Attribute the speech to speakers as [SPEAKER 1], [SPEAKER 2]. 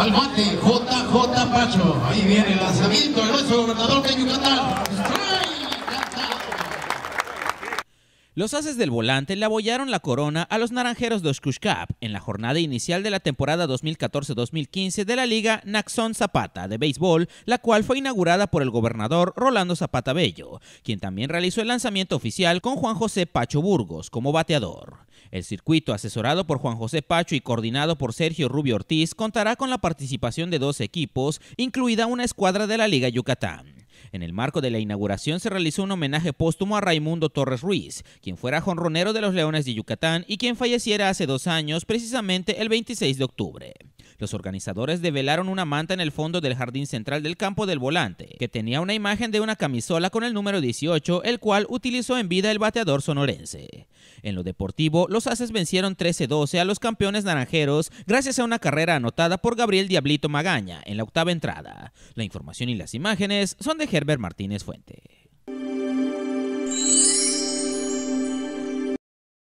[SPEAKER 1] Al mate, JJ Pacho. Ahí viene el lanzamiento del nuestro gobernador de Yucatán. Los Haces del Volante le abollaron la corona a los Naranjeros de Oshkushkap en la jornada inicial de la temporada 2014-2015 de la Liga Naxón Zapata de béisbol, la cual fue inaugurada por el gobernador Rolando Zapata Bello, quien también realizó el lanzamiento oficial con Juan José Pacho Burgos como bateador. El circuito, asesorado por Juan José Pacho y coordinado por Sergio Rubio Ortiz, contará con la participación de dos equipos, incluida una escuadra de la Liga Yucatán. En el marco de la inauguración se realizó un homenaje póstumo a Raimundo Torres Ruiz, quien fuera jonronero de los Leones de Yucatán y quien falleciera hace dos años, precisamente el 26 de octubre. Los organizadores develaron una manta en el fondo del jardín central del campo del volante, que tenía una imagen de una camisola con el número 18, el cual utilizó en vida el bateador sonorense. En lo deportivo, los Aces vencieron 13-12 a los campeones naranjeros gracias a una carrera anotada por Gabriel Diablito Magaña en la octava entrada. La información y las imágenes son de Herbert Martínez Fuentes.